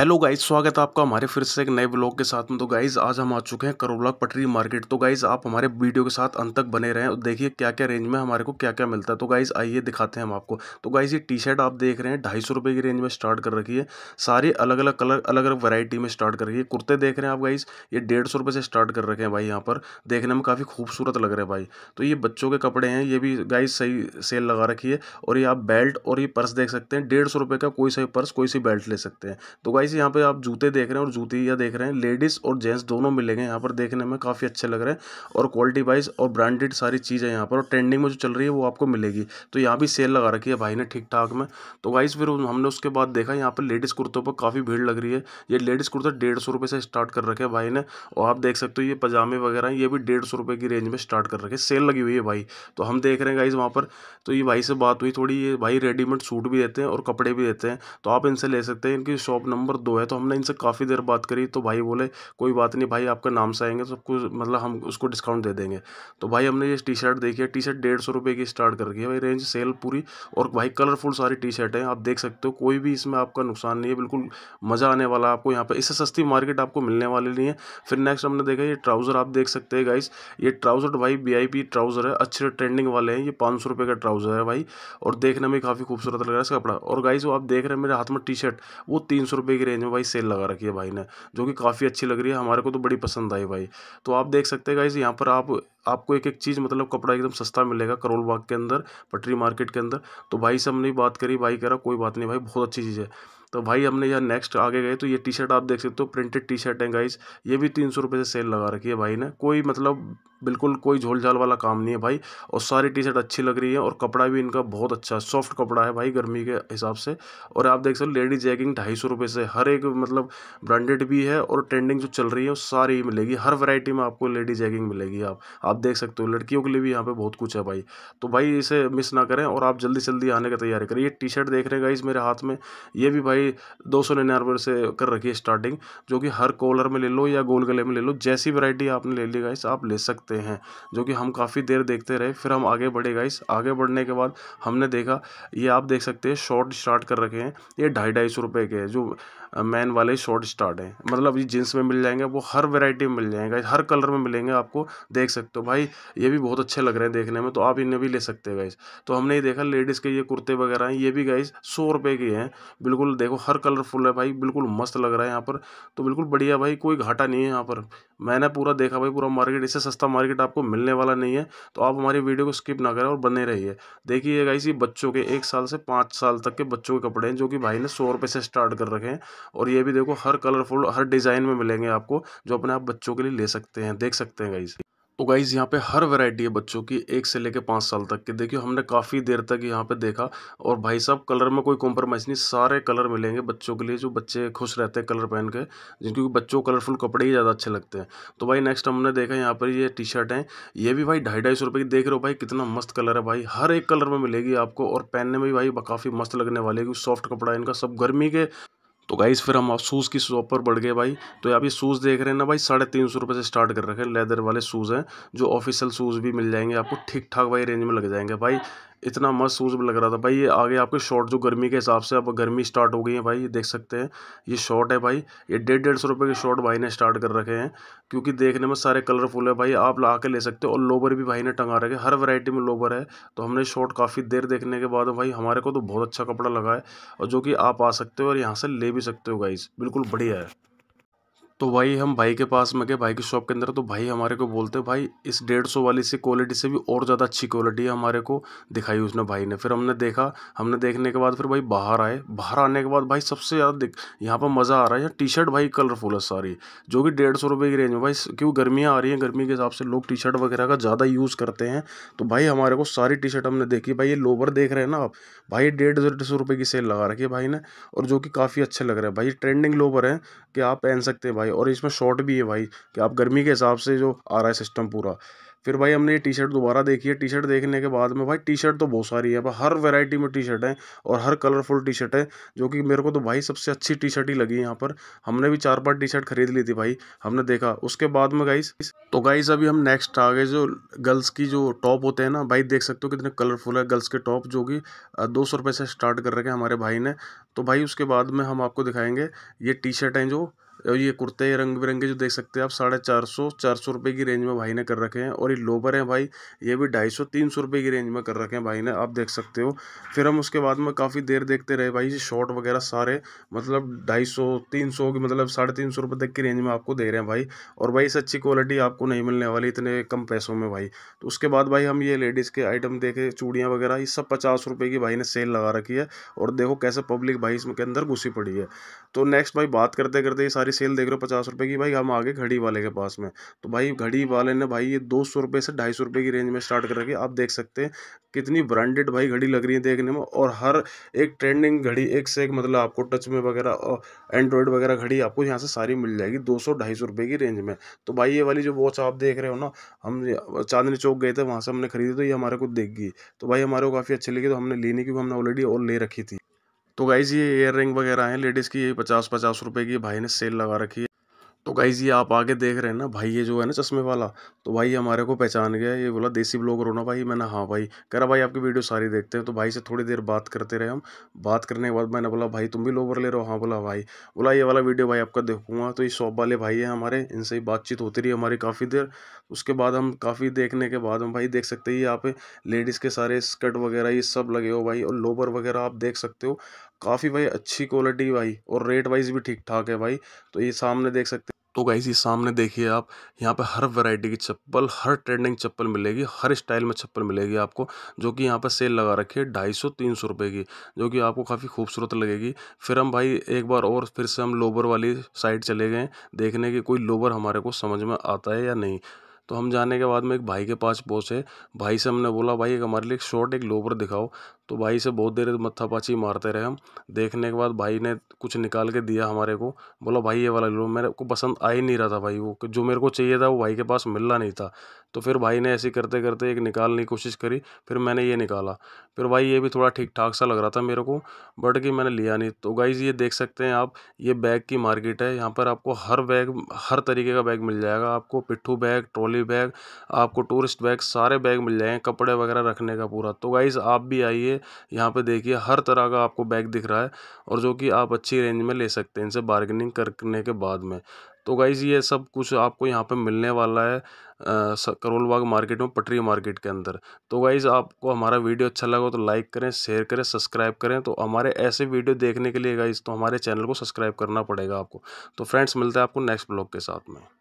Hello guys स्वागत है आपका हमारे फिर से एक नए ब्लॉग के साथ में तो गाइज आज हम आ चुके हैं करोला पटरी मार्केट तो गाइज आप हमारे वीडियो के साथ अंत तक बने हैं और देखिए क्या क्या रेंज में हमारे को क्या क्या मिलता है तो गाइज आइए दिखाते हैं हम आपको तो गाइज ये टी शर्ट आप देख रहे हैं ढाई सौ की रेंज में स्टार्ट कर रखी है सारी अलग अलग कलर अलग अलग वरायटी में स्टार्ट कर रखी है कुर्ते देख रहे हैं आप गाइज ये डेढ़ सौ से स्टार्ट कर रखे हैं भाई यहाँ पर देखने में काफ़ी खूबसूरत लग रहे हैं भाई तो ये बच्चों के कपड़े हैं ये भी गाइज सही सेल लगा रखी है और ये आप बेल्ट और ये पर्स देख सकते हैं डेढ़ सौ का कोई सा पर्स कोई सी बेल्ट ले सकते हैं तो गाइज गाइस यहाँ पे आप जूते देख रहे हैं और जूते या देख रहे हैं लेडीज़ और जेंट्स दोनों मिलेंगे यहाँ पर देखने में काफ़ी अच्छे लग रहे हैं और क्वालिटी वाइज और ब्रांडेड सारी चीज़ है यहाँ पर और ट्रेंडिंग में जो चल रही है वो आपको मिलेगी तो यहाँ भी सेल लगा रखी है भाई ने ठीक ठाक में तो गाइस फिर हमने उसके बाद देखा यहाँ पर लेडीज़ कुर्तों पर काफ़ी भीड़ लग रही है ये लेडीज़ कुर्ता डेढ़ सौ से स्टार्ट कर रखे हैं भाई ने और आप देख सकते हो ये पजामे वगैरह ये भी डेढ़ सौ की रेंज में स्टार्ट कर रखे सेल लगी हुई है भाई तो हम देख रहे हैं गाइज़ वहाँ पर तो ये भाई से बात हुई थोड़ी ये भाई रेडीमेड सूट भी देते हैं और कपड़े भी देते हैं तो आप इनसे ले सकते हैं इनकी शॉप नंबर नंबर दो है तो हमने इनसे काफ़ी देर बात करी तो भाई बोले कोई बात नहीं भाई आपका नाम से आएंगे तो कुछ मतलब हम उसको डिस्काउंट दे देंगे तो भाई हमने ये टी शर्ट देखी है टी शर्ट डेढ़ सौ रुपये की स्टार्ट कर रखी है भाई रेंज सेल पूरी और भाई कलरफुल सारी टी शर्ट है आप देख सकते हो कोई भी इसमें आपका नुकसान नहीं है बिल्कुल मज़ा आने वाला आपको यहाँ पर इससे सस्ती मार्केट आपको मिलने वाली नहीं है फिर नेक्स्ट हमने देखा ये ट्राउज़र आप देख सकते हैं गाइस ये ट्राउज़र भाई वी ट्राउज़र है अच्छे ट्रेंडिंग वाले हैं ये पाँच सौ का ट्राउज़र है भाई और देखने में काफ़ी खूबसूरत लग रहा है इसका कपड़ा और गाइस वो आप देख रहे हैं मेरे हाथ में टी शर्ट वो तीन सौ रुपये की रेंज में भाई सेल लगा रखी है भाई ने जो कि काफ़ी अच्छी लग रही है हमारे को तो बड़ी पसंद आई भाई तो आप देख सकते हैं गाइज़ यहाँ पर आप आपको एक एक चीज़ मतलब कपड़ा एकदम सस्ता मिलेगा करोल बाग के अंदर पटरी मार्केट के अंदर तो भाई से हमने बात करी भाई कह रहा कोई बात नहीं भाई बहुत अच्छी चीज़ है तो भाई हमने यहाँ नेक्स्ट आगे गए तो ये टी शर्ट आप देख सकते हो प्रिंटेड टी शर्ट है गाइस ये भी तीन सौ रुपये से सेल लगा रखी है भाई ने कोई मतलब बिल्कुल कोई झोलझाल वाला काम नहीं है भाई और सारी टी शर्ट अच्छी लग रही है और कपड़ा भी इनका बहुत अच्छा है सॉफ्ट कपड़ा है भाई गर्मी के हिसाब से और आप देख सकते हो लेडीज जैकिंग ढाई सौ रुपये से हर एक मतलब ब्रांडेड भी है और ट्रेंडिंग जो चल रही है वो सारी मिलेगी हर वैरायटी में आपको लेडीज जैकिंग मिलेगी आप आप देख सकते हो लड़कियों के लिए भी यहाँ पे बहुत कुछ है भाई तो भाई इसे मिस ना करें और आप जल्दी से जल्दी आने का तैयारी करें ये टी शर्ट देख रहे हैं गाइज मेरे हाथ में ये भी भाई दो सौ निन्यानवे से कर रखी है स्टार्टिंग जो कि हर कॉलर में ले लो या गोल गले में ले लो जैसी वरायटी आपने ले ली गाइस आप ले सकते हैं जो कि हम काफ़ी देर देखते रहे फिर हम आगे बढ़े गाइस आगे बढ़ने के बाद हमने देखा ये आप देख सकते हैं शॉर्ट स्टार्ट कर रखे हैं ये ढाई ढाई सौ रुपये के हैं जो मैन वाले शॉर्ट स्टार्ट हैं मतलब ये जीन्स में मिल जाएंगे वो हर वेरायटी में मिल जाएंगे हर कलर में मिलेंगे आपको देख सकते हो हो तो भाई ये भी बहुत अच्छे लग रहे हैं देखने में तो आप इन्हें भी ले सकते हैं गाइज तो हमने ये देखा लेडीज़ के ये कुर्ते वगैरह हैं ये भी गाइज सौ रुपये के हैं बिल्कुल देखो हर कलरफुल है भाई बिल्कुल मस्त लग रहा है यहाँ पर तो बिल्कुल बढ़िया भाई कोई घाटा नहीं है यहाँ पर मैंने पूरा देखा भाई पूरा मार्केट इससे सस्ता मार्केट आपको मिलने वाला नहीं है तो आप हमारी वीडियो को स्किप ना करें और बने रहिए देखिए गाइस ये बच्चों के एक साल से पाँच साल तक के बच्चों के कपड़े हैं जो कि भाई ने सौ रुपये से स्टार्ट कर रखे हैं और ये भी देखो हर कलरफुल हर डिज़ाइन में मिलेंगे आपको जो अपने आप बच्चों के लिए ले सकते हैं देख सकते हैं गाइस तो गाइज़ यहाँ पे हर वैरायटी है बच्चों की एक से लेके पाँच साल तक की देखियो हमने काफ़ी देर तक यहाँ पे देखा और भाई साहब कलर में कोई कॉम्प्रोमाइज़ नहीं सारे कलर मिलेंगे बच्चों के लिए जो बच्चे खुश रहते हैं कलर पहन के जिनके बच्चों कलरफुल कपड़े ही ज़्यादा अच्छे लगते हैं तो भाई नेक्स्ट हमने देखा यहाँ पर ये टी शर्ट है ये भी भाई ढाई ढाई सौ रुपये की देख रहे हो भाई कितना मस्त कलर है भाई हर एक कलर में मिलेगी आपको और पहनने में भी भाई काफ़ी मस्त लगने वाले क्योंकि सॉफ्ट कपड़ा है इनका सब गर्मी के तो गाइस फिर हम आप शूज़ की शॉप पर बढ़ गए भाई तो आप ये शूज़ देख रहे हैं ना भाई साढ़े तीन सौ रुपये से स्टार्ट कर रखे हैं लेदर वाले शूज़ हैं जो ऑफिशियल शूज़ भी मिल जाएंगे आपको ठीक ठाक भाई रेंज में लग जाएंगे भाई इतना मस्त शूज़ लग रहा था भाई ये आगे आपके शॉर्ट जो गर्मी के हिसाब से अब गर्मी स्टार्ट हो गई है भाई ये देख सकते हैं ये शॉर्ट है भाई ये डेढ़ डेढ़ सौ रुपये के शॉर्ट भाई ने स्टार्ट कर रखे हैं क्योंकि देखने में सारे कलरफुल है भाई आप ला के ले सकते हो और लोबर भी भाई ने टंगा रखे हर वैरायटी में लोबर है तो हमने शॉर्ट काफ़ी देर देखने के बाद भाई हमारे को तो बहुत अच्छा कपड़ा लगा है और जो कि आप आ सकते हो और यहाँ से ले भी सकते हो गाइज बिल्कुल बढ़िया है तो भाई हम भाई के पास में गए भाई की शॉप के अंदर तो भाई हमारे को बोलते भाई इस डेढ़ सौ वाली से क्वालिटी से भी और ज़्यादा अच्छी क्वालिटी है हमारे को दिखाई उसने भाई ने फिर हमने देखा हमने देखने के बाद फिर भाई बाहर आए बाहर आने के बाद भाई सबसे ज़्यादा दिख यहाँ पर मज़ा आ रहा है यहाँ टी शर्ट भाई कलरफुल है सारी जो कि डेढ़ सौ रुपये की रेंज में भाई क्यों गर्मियाँ आ रही हैं गर्मी के हिसाब से लोग टी शर्ट वगैरह का ज़्यादा यूज़ करते हैं तो भाई हमारे को सारी टी शर्ट हमने देखी भाई ये लोवर देख रहे हैं ना आप भाई डेढ़ सौ रुपये की सेल लगा रखी है भाई ने और जो कि काफ़ी अच्छे लग रहे हैं भाई ट्रेंडिंग लोवर हैं कि आप पहन सकते हैं भाई भाई और इसमें शॉर्ट भी है भाई कि आप गर्मी के हिसाब से जो आ रहा है सिस्टम पूरा फिर भाई हमने ये टी शर्ट दोबारा देखी है टी शर्ट देखने के बाद में भाई टी शर्ट तो बहुत सारी है हर वैरायटी में टी शर्ट है और हर कलरफुल टी शर्ट है जो कि मेरे को तो भाई सबसे अच्छी टी शर्ट ही लगी यहाँ पर हमने भी चार पाँच टी शर्ट खरीद ली थी भाई हमने देखा उसके बाद में गाइस तो गाइस अभी हम नेक्स्ट आ गए जो गर्ल्स की जो टॉप होते हैं ना भाई देख सकते हो कितने कलरफुल है गर्ल्स के टॉप जो कि दो सौ रुपये से स्टार्ट कर रखे हैं हमारे भाई ने तो भाई उसके बाद में हम आपको दिखाएंगे ये टी शर्ट हैं जो और ये कुर्ते रंग बिरंगे जो देख सकते हैं आप साढ़े चार सौ चार सौ रुपये की रेंज में भाई ने कर रखे हैं और ये लोबर हैं भाई ये भी ढाई सौ तीन सौ रुपये की रेंज में कर रखे हैं भाई ने आप देख सकते हो फिर हम उसके बाद में काफ़ी देर देखते रहे भाई शॉर्ट वगैरह सारे मतलब ढाई सौ तीन सौ की मतलब साढ़े तीन सौ रुपये तक की रेंज में आपको दे रहे हैं भाई और भाई इस अच्छी क्वालिटी आपको नहीं मिलने वाली इतने कम पैसों में भाई तो उसके बाद भाई हम ये लेडीज़ के आइटम देखे चूड़ियाँ वगैरह ये सब पचास रुपये की भाई ने सेल लगा रखी है और देखो कैसे पब्लिक भाई इसके अंदर घुसी पड़ी है तो नेक्स्ट भाई बात करते करते ये सारी हमारी सेल देख रहे हो पचास रुपये की भाई हम आगे घड़ी वाले के पास में तो भाई घड़ी वाले ने भाई ये दो सौ रुपये से ढाई सौ रुपये की रेंज में स्टार्ट कर रखी आप देख सकते हैं कितनी ब्रांडेड भाई घड़ी लग रही है देखने में और हर एक ट्रेंडिंग घड़ी एक से एक मतलब आपको टच में वगैरह और एंड्रॉयड वगैरह घड़ी आपको यहाँ से सारी मिल जाएगी दो सौ ढाई सौ रुपये की रेंज में तो भाई ये वाली जो वॉच आप देख रहे हो ना हम चांदनी चौक गए थे वहाँ से हमने खरीदी तो ये हमारे को देख गई तो भाई हमारे को काफ़ी अच्छी लगी तो हमने लेने की भी हमने ऑलरेडी और ले रखी थी तो गाइज़ ये इयर रिंग वगैरह हैं लेडीज़ की ये पचास पचास रुपए की भाई ने सेल लगा रखी है। तो गाई ये आप आगे देख रहे हैं ना भाई ये जो है ना चश्मे वाला तो भाई हमारे को पहचान गया ये बोला देसी ब्लॉगर ना भाई मैंने हाँ भाई कह रहा भाई आपकी वीडियो सारी देखते हैं तो भाई से थोड़ी देर बात करते रहे हम बात करने के बाद मैंने बोला भाई तुम भी लोवर ले रहे हो हाँ बोला भाई बोला ये वाला वीडियो भाई आपका देखूंगा तो ये शॉप वाले भाई हैं हमारे इनसे ही बातचीत होती रही हमारी काफ़ी देर उसके बाद हम काफ़ी देखने के बाद हम भाई देख सकते हैं यहाँ पे लेडीज़ के सारे स्कर्ट वगैरह ये सब लगे हो भाई और लोवर वगैरह आप देख सकते हो काफ़ी भाई अच्छी क्वालिटी भाई और रेट वाइज भी ठीक ठाक है भाई तो ये सामने देख सकते तो गाइस ये सामने देखिए आप यहाँ पे हर वैरायटी की चप्पल हर ट्रेंडिंग चप्पल मिलेगी हर स्टाइल में चप्पल मिलेगी आपको जो कि यहाँ पे सेल लगा रखी है ढाई सौ तीन सौ रुपये की जो कि आपको काफ़ी खूबसूरत लगेगी फिर हम भाई एक बार और फिर से हम लोबर वाली साइड चले गए देखने की कोई लोबर हमारे को समझ में आता है या नहीं तो हम जाने के बाद में एक भाई के पास पहुँचे भाई से हमने बोला भाई एक हमारे लिए एक शॉर्ट एक लोबर दिखाओ तो भाई से बहुत देर मत्थापाची मारते रहे हम देखने के बाद भाई ने कुछ निकाल के दिया हमारे को बोला भाई ये वाला लो मेरे को पसंद आ ही नहीं रहा था भाई वो जो मेरे को चाहिए था वो भाई के पास मिलना नहीं था तो फिर भाई ने ऐसे करते करते एक निकालने की कोशिश करी फिर मैंने ये निकाला फिर भाई ये भी थोड़ा ठीक ठाक सा लग रहा था मेरे को बट कि मैंने लिया नहीं तो गाइज़ ये देख सकते हैं आप ये बैग की मार्केट है यहाँ पर आपको हर बैग हर तरीके का बैग मिल जाएगा आपको पिट्ठू बैग ट्रॉली बैग आपको टूरिस्ट बैग सारे बैग मिल जाएंगे कपड़े वगैरह रखने का पूरा तो गाइज़ आप भी आइए यहाँ पे देखिए हर तरह का आपको बैग दिख रहा है और जो कि आप अच्छी रेंज में ले सकते हैं इनसे बार्गेनिंग करने के बाद में तो गाइज़ ये सब कुछ आपको यहाँ पे मिलने वाला है करोलबाग मार्केट में पटरी मार्केट के अंदर तो गाइज़ आपको हमारा वीडियो अच्छा लगा तो लाइक करें शेयर करें सब्सक्राइब करें तो हमारे ऐसे वीडियो देखने के लिए गाइज़ तो हमारे चैनल को सब्सक्राइब करना पड़ेगा आपको तो फ्रेंड्स मिलते हैं आपको नेक्स्ट ब्लॉग के साथ में